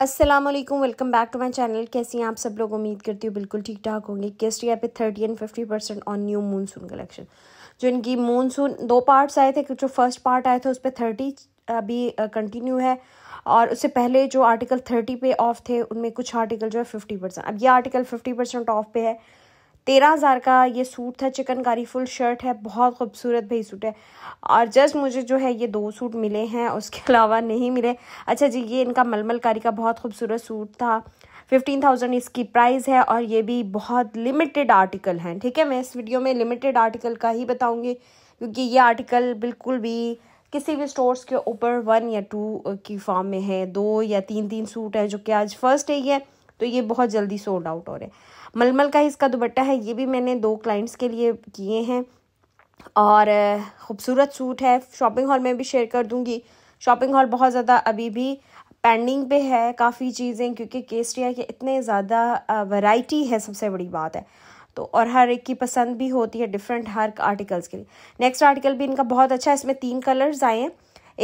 Aslam welcome back to my channel कैसी हैं आप सब लोग उम्मीद करती हूँ बिल्कुल ठीक ठाक होंगे केसरी यहाँ पे thirty and fifty percent on new monsoon collection जो इनकी मूनसून दो पार्ट्स आए थे जो फर्स्ट पार्ट आया था उस पर थर्टी अभी कंटिन्यू है और उससे पहले जो आर्टिकल थर्टी पे ऑफ थे उनमें कुछ आर्टिकल जो है फिफ्टी परसेंट अब ये आर्टिकल फिफ्टी परसेंट ऑफ पे है तेरह हज़ार का ये सूट था चिकनकारी फुल शर्ट है बहुत खूबसूरत भाई सूट है और जस्ट मुझे जो है ये दो सूट मिले हैं उसके अलावा नहीं मिले अच्छा जी ये इनका मलमल कारी का बहुत खूबसूरत सूट था फिफ्टीन थाउजेंड इसकी प्राइस है और ये भी बहुत लिमिटेड आर्टिकल हैं ठीक है मैं इस वीडियो में लिमिटेड आर्टिकल का ही बताऊँगी क्योंकि ये आर्टिकल बिल्कुल भी किसी भी स्टोर्स के ऊपर वन या टू की फॉर्म में है दो या तीन तीन सूट है जो कि आज फर्स्ट डे है तो ये बहुत जल्दी सोल्ड आउट हो रहे हैं मलमल का इसका दुबट्टा है ये भी मैंने दो क्लाइंट्स के लिए किए हैं और ख़ूबसूरत सूट है शॉपिंग हॉल में भी शेयर कर दूँगी शॉपिंग हॉल बहुत ज़्यादा अभी भी पेंडिंग पे है काफ़ी चीज़ें क्योंकि केसरिया के इतने ज़्यादा वैरायटी है सबसे बड़ी बात है तो और हर एक की पसंद भी होती है डिफरेंट हर आर्टिकल्स के लिए नेक्स्ट आर्टिकल भी इनका बहुत अच्छा है इसमें तीन कलर्स आए हैं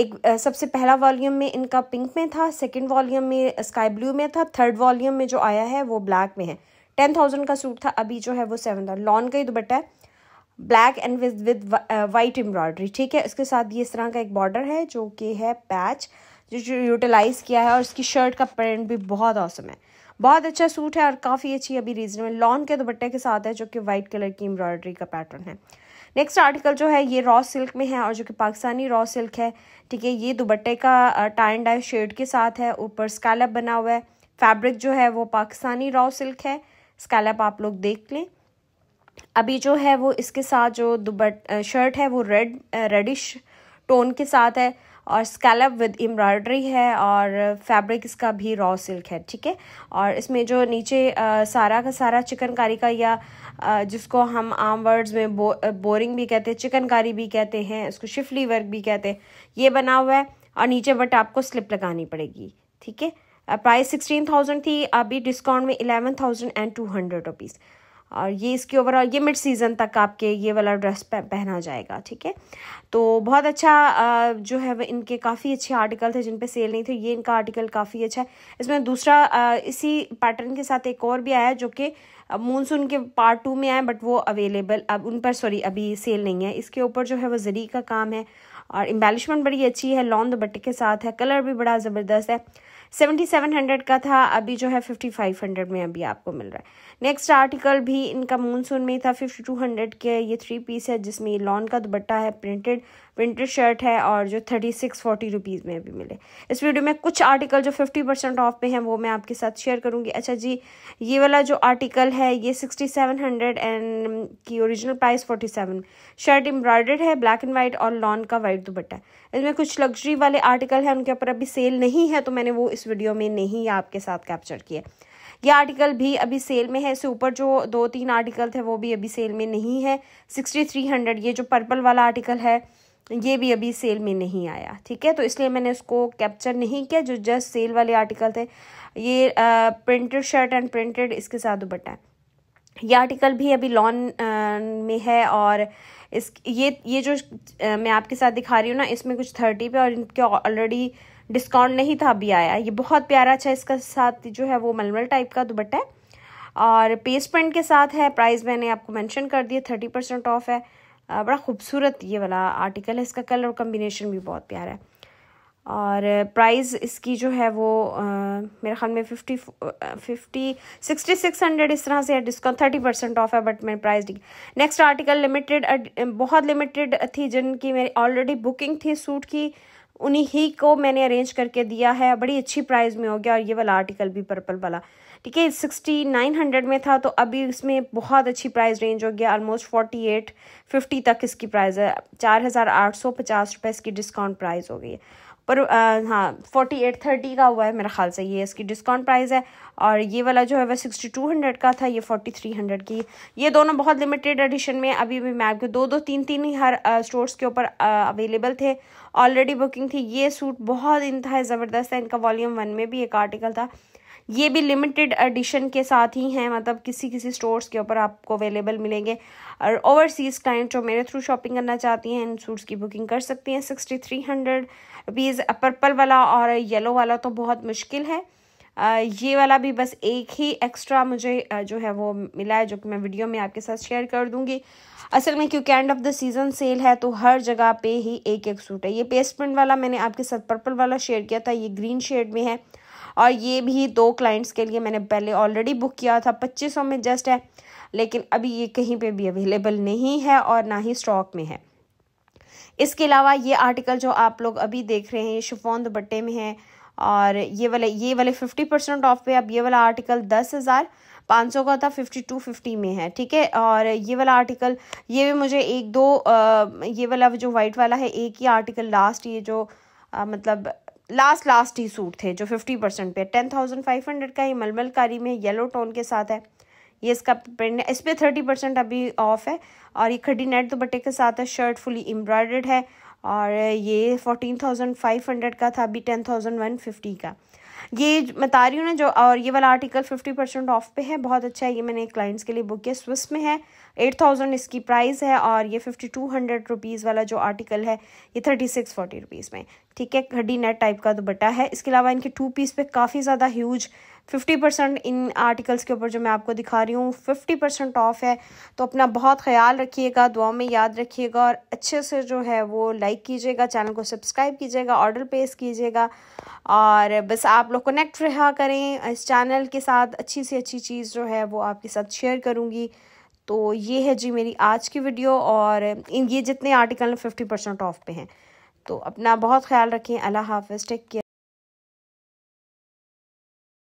एक सबसे पहला वॉल्यूम में इनका पिंक में था सेकंड वॉल्यूम में स्काई ब्लू में था थर्ड वॉल्यूम में जो आया है वो ब्लैक में है टेन थाउजेंड का सूट था अभी जो है वो सेवन था लॉन का ही दुपट्टा है black and with with white embroidery ठीक है इसके साथ ये इस तरह का एक बॉर्डर है जो कि है पैच जो यूटिलाइज़ किया है और इसकी शर्ट का प्रिंट भी बहुत औसम है बहुत अच्छा सूट है और काफ़ी अच्छी अभी रीजनेबल लॉन के दुपट्टे के साथ है जो कि वाइट कलर की एम्ब्रॉयडरी का पैटर्न है नेक्स्ट आर्टिकल जो है ये रॉ सिल्क में है और जो कि पाकिस्तानी रॉ सिल्क है ठीक है ये दुपट्टे का टाइन एंड डाई शेड के साथ है ऊपर स्कैलप बना हुआ है फैब्रिक जो है वो पाकिस्तानी रॉ सिल्क है स्कैलप आप लोग देख लें अभी जो है वो इसके साथ जो दुबट शर्ट है वो रेड रेडिश टोन के साथ है और स्कैलप विद एम्ब्रॉयडरी है और फैब्रिक इसका भी रॉ सिल्क है ठीक है और इसमें जो नीचे आ, सारा का सारा चिकनकारी का या आ, जिसको हम आम वर्ड्स में बो, बोरिंग भी कहते हैं चिकनकारी भी कहते हैं इसको शिफली वर्क भी कहते हैं ये बना हुआ है और नीचे बट आपको स्लिप लगानी पड़ेगी ठीक है प्राइस सिक्सटीन थाउजेंड थी अभी डिस्काउंट में eleven thousand and two hundred rupees और ये इसकी ओवरऑल ये मिड सीज़न तक आपके ये वाला ड्रेस पहना जाएगा ठीक है तो बहुत अच्छा जो है वो इनके काफ़ी अच्छे आर्टिकल थे जिन पे सेल नहीं थे ये इनका आर्टिकल काफ़ी अच्छा है इसमें दूसरा इसी पैटर्न के साथ एक और भी आया जो कि मूनसून के पार्ट टू में आए बट वो अवेलेबल अब उन पर सॉरी अभी सेल नहीं है इसके ऊपर जो है वो जरी का काम है और एम्बेलिशमेंट बड़ी अच्छी है लॉन्द दुपट्टे के साथ है कलर भी बड़ा ज़बरदस्त है सेवेंटी सेवन हंड्रेड का था अभी जो है फिफ्टी फाइव हंड्रेड में अभी आपको मिल रहा है नेक्स्ट आर्टिकल भी इनका मूनसून में था फिफ्टी टू हंड्रेड के ये थ्री पीस है जिसमें लॉन का दुबट्टा है प्रिंटेड प्रिंटेड शर्ट है और जो थर्टी सिक्स फोर्टी रुपीज़ में भी मिले इस वीडियो में कुछ आर्टिकल जो फिफ्टी परसेंट ऑफ पे हैं वो मैं आपके साथ शेयर करूँगी अच्छा जी ये वाला जो आर्टिकल है ये सिक्सटी सेवन हंड्रेड एंड की original price forty seven shirt embroidered है ब्लैक एंड वाइट और लॉन का वाइट दुपट्टा इसमें कुछ लग्जरी वाले आर्टिकल हैं उनके ऊपर अभी सेल नहीं है तो मैंने वो इस वीडियो में नहीं आपके साथ कैप्चर किया ये आर्टिकल भी अभी सेल में है इससे ऊपर जो दो तीन आर्टिकल थे वो भी अभी सेल में नहीं है सिक्सटी थ्री हंड्रेड ये जो पर्पल वाला आर्टिकल है ये भी अभी सेल में नहीं आया ठीक है तो इसलिए मैंने इसको कैप्चर नहीं किया जो जस्ट सेल वाले आर्टिकल थे ये प्रिंटेड शर्ट एंड प्रिंटेड इसके साथ दुपट्टा है ये आर्टिकल भी अभी लॉन में है और इस ये ये जो आ, मैं आपके साथ दिखा रही हूँ ना इसमें कुछ थर्टी पे और इनके ऑलरेडी डिस्काउंट नहीं था अभी आया ये बहुत प्यारा अच्छा इसका साथ जो है वो मलमल टाइप का दुपट्टा है और पेस्ट प्रिंट के साथ है प्राइस मैंने आपको मेंशन कर दिया थर्टी परसेंट ऑफ है बड़ा खूबसूरत ये वाला आर्टिकल है इसका कलर कम्बिनेशन भी बहुत प्यारा है और प्राइस इसकी जो है वो आ, मेरे ख्याल में fifty fifty sixty six hundred इस तरह से है डिस्काउंट थर्टी परसेंट ऑफ है बट मैंने प्राइस दी नेक्स्ट आर्टिकल लिमिटेड बहुत लिमिटेड थी जिनकी मेरी ऑलरेडी बुकिंग थी सूट की उन्हीं ही को मैंने अरेंज करके दिया है बड़ी अच्छी प्राइस में हो गया और ये वाला आर्टिकल भी पर्पल वाला ठीक है सिक्सटी नाइन हंड्रेड में था तो अभी इसमें बहुत अच्छी प्राइस रेंज हो गया ऑलमोस्ट फोर्टी एट फिफ्टी तक इसकी प्राइस है चार हज़ार आठ सौ पचास रुपये इसकी डिस्काउंट प्राइस हो गई है पर आ, हाँ फोर्टी एट थर्टी का हुआ है मेरे ख्याल से ये इसकी डिस्काउंट प्राइस है और ये वाला जो है वह सिक्सटी टू हंड्रेड का था ये फोर्टी थ्री हंड्रेड की ये दोनों बहुत लिमिटेड एडिशन में अभी भी मैं आपके दो दो तीन तीन ही हर स्टोर्स के ऊपर अवेलेबल थे ऑलरेडी बुकिंग थी ये सूट बहुत इन था ज़बरदस्त है इनका वॉल्यूम वन में भी एक आर्टिकल था ये भी लिमिटेड एडिशन के साथ ही हैं मतलब किसी किसी स्टोर्स के ऊपर आपको अवेलेबल मिलेंगे और ओवरसीज़ क्लाइंट जो मेरे थ्रू शॉपिंग करना चाहती हैं इन सूट्स की बुकिंग कर सकती हैं sixty three hundred rupees purple वाला और येलो वाला तो बहुत मुश्किल है ये वाला भी बस एक ही एक्स्ट्रा मुझे जो है वो मिला है जो कि मैं वीडियो में आपके साथ शेयर कर दूंगी असल में क्योंकि end of the season sale है तो हर जगह पे ही एक एक सूट है ये पेस्ट प्रिंट वाला मैंने आपके साथ पर्पल वाला शेयर किया था ये ग्रीन शेड में है और ये भी दो क्लाइंट्स के लिए मैंने पहले ऑलरेडी बुक किया था पच्चीस में जस्ट है लेकिन अभी ये कहीं पर भी अवेलेबल नहीं है और ना ही स्टॉक में है इसके अलावा ये आर्टिकल जो आप लोग अभी देख रहे हैं ये शिफॉन दुपट्टे में है और ये वाले ये वाले फिफ्टी परसेंट ऑफ पे अब ये वाला आर्टिकल दस हज़ार पाँच सौ का था फिफ्टी टू फिफ्टी में है ठीक है और ये वाला आर्टिकल ये भी मुझे एक दो आ, ये वाला जो वाइट वाला है एक ही आर्टिकल लास्ट ये जो आ, मतलब लास्ट लास्ट ही सूट थे जो फिफ्टी परसेंट पे टेन थाउजेंड फाइव हंड्रेड का ही मलमल कारी में येलो टोन के साथ है ये इसका प्रिंट है इस पर थर्टी परसेंट अभी ऑफ है और ये खड्डी नेट दुपट्टे के साथ है शर्ट फुली एम्ब्रॉयड है और ये फोर्टीन थाउजेंड फाइव हंड्रेड का था अभी टेन थाउजेंड वन फिफ्टी का ये बता रही हूँ ना जो और ये वाला आर्टिकल फिफ्टी परसेंट ऑफ पे है बहुत अच्छा है ये मैंने क्लाइंट्स के लिए बुक किया स्विस में है एट थाउजेंड इसकी प्राइस है और ये फिफ्टी टू हंड्रेड रुपीज़ वाला जो आर्टिकल है ये थर्टी सिक्स फोर्टी रुपीज़ में ठीक है हड्डी नेट टाइप का दुपट्टा है इसके अलावा इनके टू पीस पे काफ़ी ज़्यादा huge fifty percent in articles के ऊपर जो मैं आपको दिखा रही हूँ फिफ्टी परसेंट ऑफ है तो अपना बहुत ख्याल रखिएगा दुआ में याद रखिएगा और अच्छे से जो है वो लाइक कीजिएगा चैनल को सब्सक्राइब कीजिएगा ऑर्डर प्लेस कीजिएगा और बस आप लोग कनेक्ट रहा करें इस चैनल के साथ अच्छी से अच्छी चीज़ जो है वो आपके साथ शेयर करूँगी तो ये है जी मेरी आज की वीडियो और इन ये जितने आर्टिकल फिफ्टी परसेंट ऑफ पे हैं तो अपना बहुत ख्याल रखें अल्लाह हाफिज़ टेक केयर